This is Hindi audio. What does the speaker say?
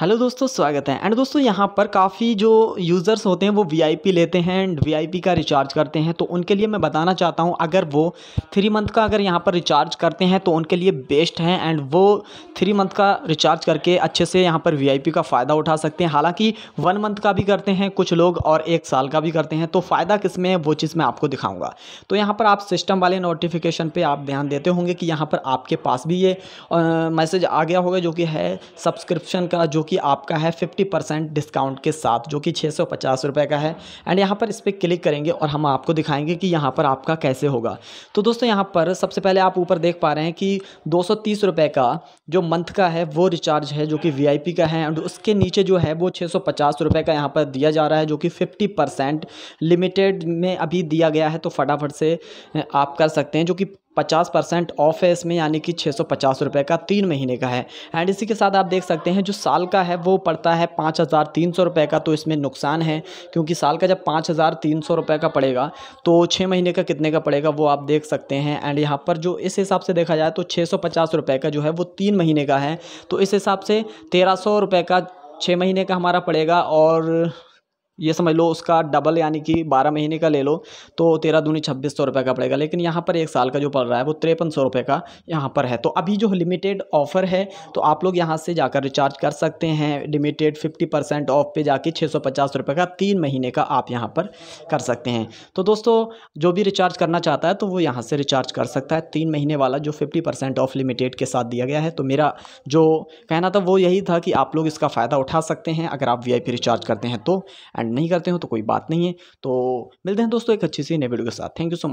हेलो दोस्तों स्वागत है एंड दोस्तों यहाँ पर काफ़ी जो यूज़र्स होते हैं वो वीआईपी लेते हैं एंड वीआईपी का रिचार्ज करते हैं तो उनके लिए मैं बताना चाहता हूँ अगर वो थ्री मंथ का अगर यहाँ पर रिचार्ज करते हैं तो उनके लिए बेस्ट है एंड वो थ्री मंथ का रिचार्ज करके अच्छे से यहाँ पर वीआईपी का फ़ायदा उठा सकते हैं हालाँकि वन मंथ का भी करते हैं कुछ लोग और एक साल का भी करते हैं तो फ़ायदा किस में है वो चीज़ मैं आपको दिखाऊँगा तो यहाँ पर आप सिस्टम वाले नोटिफिकेशन पर आप ध्यान देते होंगे कि यहाँ पर आपके पास भी ये मैसेज आ गया होगा जो कि है सब्सक्रिप्शन का जो कि आपका है फिफ्टी परसेंट डिस्काउंट के साथ जो कि छः सौ पचास रुपये का है एंड यहाँ पर इस पर क्लिक करेंगे और हम आपको दिखाएंगे कि यहाँ पर आपका कैसे होगा तो दोस्तों यहाँ पर सबसे पहले आप ऊपर देख पा रहे हैं कि दो सौ तीस रुपये का जो मंथ का है वो रिचार्ज है जो कि वी आई पी का है एंड उसके नीचे जो है वो छः सौ पचास रुपये का यहाँ पर दिया जा रहा है जो कि फिफ्टी परसेंट लिमिटेड में अभी दिया गया है तो फटाफट से आप कर सकते हैं जो कि पचास परसेंट ऑफ है इसमें यानी कि छः सौ पचास रुपये का तीन महीने का है एंड इसी के साथ आप देख सकते हैं जो साल का है वो पड़ता है पाँच हज़ार तीन सौ रुपये का तो इसमें नुकसान है क्योंकि साल का जब पाँच हज़ार तीन सौ रुपये का पड़ेगा तो छः महीने का कितने का पड़ेगा वो आप देख सकते हैं एंड यहाँ पर जो इस हिसाब से देखा जाए तो छः सौ पचास रुपये का जो है वो तीन महीने का है तो इस हिसाब से तेरह सौ रुपये का छः महीने का हमारा पड़ेगा और ये समझ लो उसका डबल यानी कि बारह महीने का ले लो तो तेरह दूनी छब्बीस सौ रुपये का पड़ेगा लेकिन यहाँ पर एक साल का जो पड़ रहा है वो तिरपन सौ रुपये का यहाँ पर है तो अभी जो लिमिटेड ऑफ़र है तो आप लोग यहाँ से जाकर रिचार्ज कर सकते हैं लिमिटेड फिफ्टी परसेंट ऑफ पे जाके छः सौ पचास रुपये का तीन महीने का आप यहाँ पर कर सकते हैं तो दोस्तों जो भी रिचार्ज करना चाहता है तो वो यहाँ से रिचार्ज कर सकता है तीन महीने वाला जो फिफ्टी परसेंट ऑफ लिमिटेड के साथ दिया गया है तो मेरा जो कहना था वो यही था कि आप लोग इसका फ़ायदा उठा सकते हैं अगर आप वी रिचार्ज करते हैं तो एंड नहीं करते हो तो कोई बात नहीं है तो मिलते हैं दोस्तों एक अच्छी सी नई वीडियो के साथ थैंक यू सो मच